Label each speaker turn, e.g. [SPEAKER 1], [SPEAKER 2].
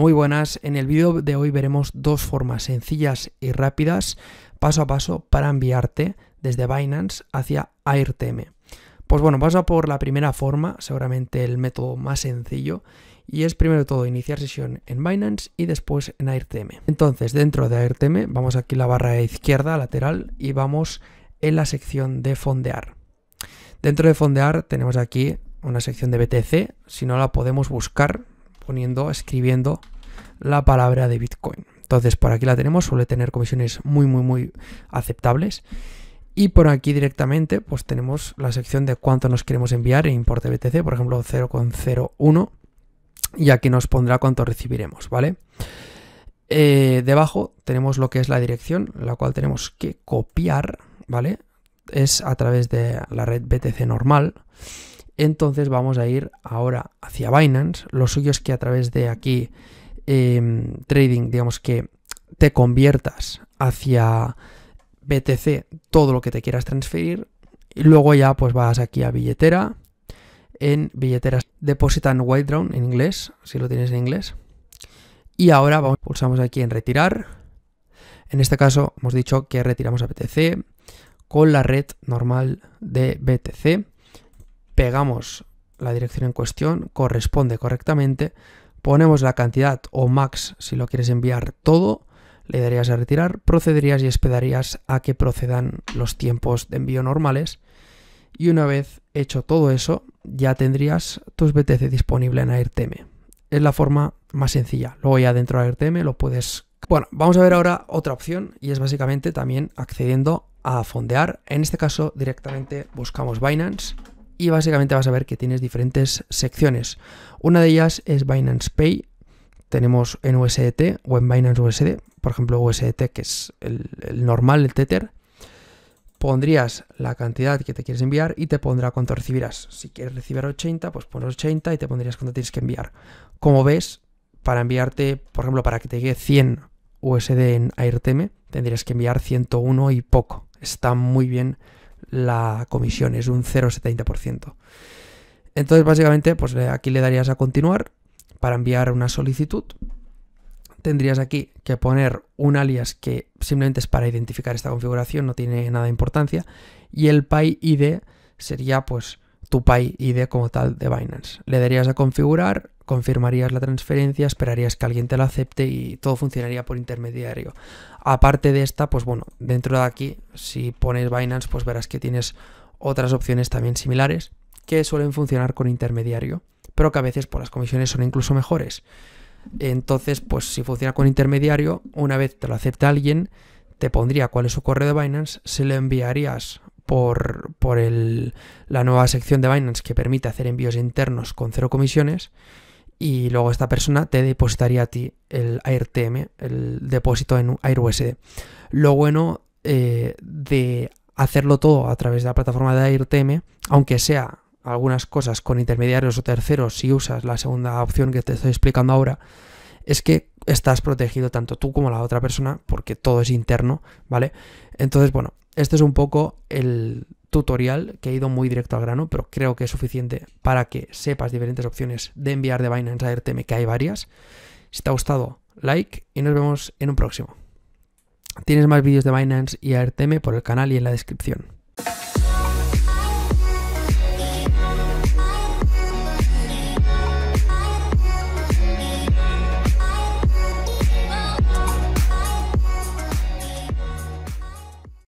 [SPEAKER 1] Muy buenas, en el vídeo de hoy veremos dos formas sencillas y rápidas paso a paso para enviarte desde Binance hacia AirTM. Pues bueno, vamos a por la primera forma, seguramente el método más sencillo, y es primero de todo iniciar sesión en Binance y después en AirTM. Entonces, dentro de AirTM, vamos aquí la barra izquierda, lateral, y vamos en la sección de fondear. Dentro de fondear tenemos aquí una sección de BTC, si no la podemos buscar, escribiendo la palabra de Bitcoin. Entonces por aquí la tenemos, suele tener comisiones muy, muy, muy aceptables. Y por aquí directamente pues tenemos la sección de cuánto nos queremos enviar en importe BTC, por ejemplo 0,01 y aquí nos pondrá cuánto recibiremos, ¿vale? Eh, debajo tenemos lo que es la dirección, la cual tenemos que copiar, ¿vale? Es a través de la red BTC normal. Entonces vamos a ir ahora hacia Binance. Lo suyo es que a través de aquí em, trading, digamos que te conviertas hacia BTC todo lo que te quieras transferir. Y luego ya pues vas aquí a billetera. En billeteras deposit and withdraw en inglés, si lo tienes en inglés. Y ahora vamos, pulsamos aquí en retirar. En este caso hemos dicho que retiramos a BTC con la red normal de BTC pegamos la dirección en cuestión, corresponde correctamente, ponemos la cantidad o max si lo quieres enviar todo, le darías a retirar, procederías y esperarías a que procedan los tiempos de envío normales y una vez hecho todo eso ya tendrías tus BTC disponible en AirTM. Es la forma más sencilla. Luego ya dentro de AirTM lo puedes... Bueno, vamos a ver ahora otra opción y es básicamente también accediendo a fondear. En este caso directamente buscamos Binance y básicamente vas a ver que tienes diferentes secciones. Una de ellas es Binance Pay, tenemos en USDT o en Binance USD, por ejemplo USDT que es el, normal, el Tether, pondrías la cantidad que te quieres enviar y te pondrá cuánto recibirás. Si quieres recibir 80, pues pones 80 y te pondrías cuánto tienes que enviar. Como ves, para enviarte, por ejemplo, para que te llegue 100 USD en ARTM, tendrías que enviar 101 y poco. Está muy bien la comisión, es un 0,70%. Entonces, básicamente, pues eh, aquí le darías a continuar para enviar una solicitud. Tendrías aquí que poner un alias que simplemente es para identificar esta configuración, no tiene nada de importancia. Y el id sería pues tu id como tal de Binance. Le darías a configurar confirmarías la transferencia, esperarías que alguien te la acepte y todo funcionaría por intermediario. Aparte de esta, pues bueno, dentro de aquí, si pones Binance, pues verás que tienes otras opciones también similares que suelen funcionar con intermediario, pero que a veces por pues, las comisiones son incluso mejores. Entonces, pues si funciona con intermediario, una vez te lo acepta alguien, te pondría cuál es su correo de Binance, se lo enviarías por, la nueva sección de Binance que permite hacer envíos internos con cero comisiones y luego esta persona te depositaría a ti el AirTM, el depósito en AirUSD. Lo bueno eh, de hacerlo todo a través de la plataforma de AirTM, aunque sea algunas cosas con intermediarios o terceros, si usas la segunda opción que te estoy explicando ahora, es que estás protegido tanto tú como la otra persona porque todo es interno, ¿vale? Entonces, bueno, este es un poco el tutorial que ha ido muy directo al grano, pero creo que es suficiente para que sepas diferentes opciones de enviar de Binance a RTM, que hay varias. Si te ha gustado, like y nos vemos en un próximo. Tienes más vídeos de Binance y ARTM por el canal y en la descripción.